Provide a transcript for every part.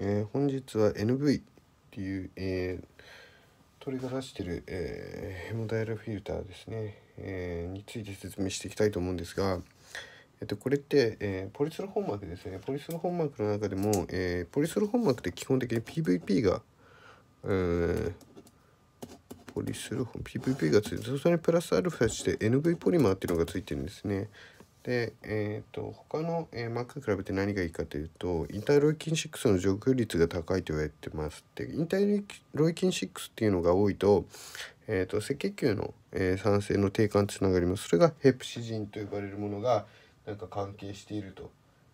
えー、本日は NV っていう、えー、鳥出してる、えー、ヘモダイルフィルターですね、えー、について説明していきたいと思うんですが、えっと、これって、えポリスロ本膜ですねポリスロ本膜の中でも、えポリスロ本膜って基本的に PVP が、えポリスロ PVP がついてそれにプラスアルファして NV ポリマーっていうのがついてるんですねで、えーと、他の、えー、マックと比べて何がいいかというとインターロイキン6の除去率が高いと言われてますでインターロイキン6っていうのが多いと,、えーと、赤血球の、えー、酸性の低下につながりますそれがヘプシジンと呼ばれるものがなんか関係していると、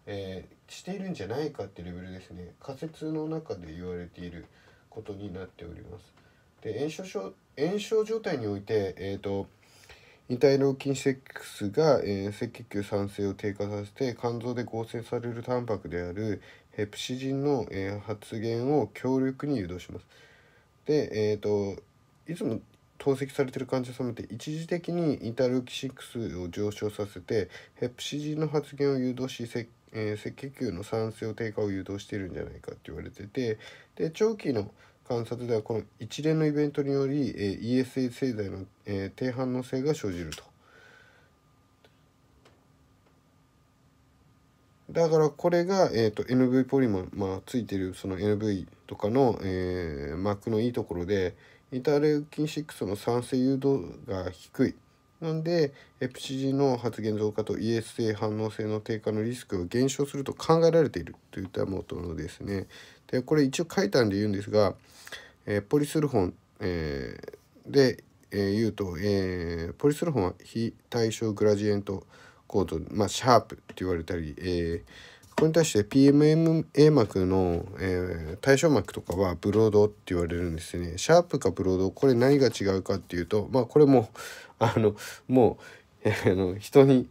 えー、しているんじゃないかってレベルですね仮説の中で言われていることになっておりますで炎症症炎症状態において、えーと遺体キンセックスが、えー、赤血球酸性を低下させて肝臓で合成されるタンパクであるヘプシジンの、えー、発現を強力に誘導します。で、えーと、いつも透析されてる患者様って一時的にイタルキシックスを上昇させてヘプシジンの発現を誘導し赤,、えー、赤血球の酸性を低下を誘導してるんじゃないかって言われててで長期の観察ではこの一連のイベントにより、えー、ESA 製剤の、えー、低反応性が生じると。だからこれが、えーと、と NV ポリマー、まあ、ついてるその NV とかの、えー、クのいいところでイターレウキン6の酸性誘導が低いなんでエプシジの発現増加と ES 性反応性の低下のリスクが減少すると考えられているといったものですね。でこれ一応書いたんで言うんですが、えー、ポリスルフォン、えー、で、えー、言うと、えポリスルフォンは非対称グラジエント構造、まあ、シャープって言われたり、えーこれに対して PMMA 膜の、えー、対象膜とかはブロードって言われるんですね。シャープかブロードこれ何が違うかっていうとまあこれもあのもう、えー、の人に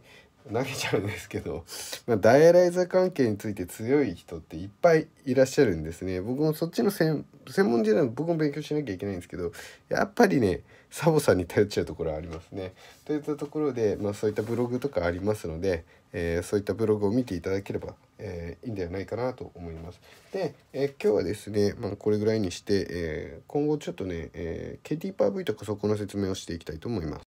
投げちゃうんですけど、まあ、ダイアライザー関係について強い人っていっぱいいらっしゃるんですね僕もそっちの専門じゃない僕も勉強しなきゃいけないんですけどやっぱりねサボさんに頼っちゃうところはありますねといったところで、まあ、そういったブログとかありますので、えー、そういったブログを見ていただければ、えー、いいんではないかなと思いますで、えー、今日はですね、まあ、これぐらいにして、え今後ちょっとね、え KT パー V とかそこの説明をしていきたいと思います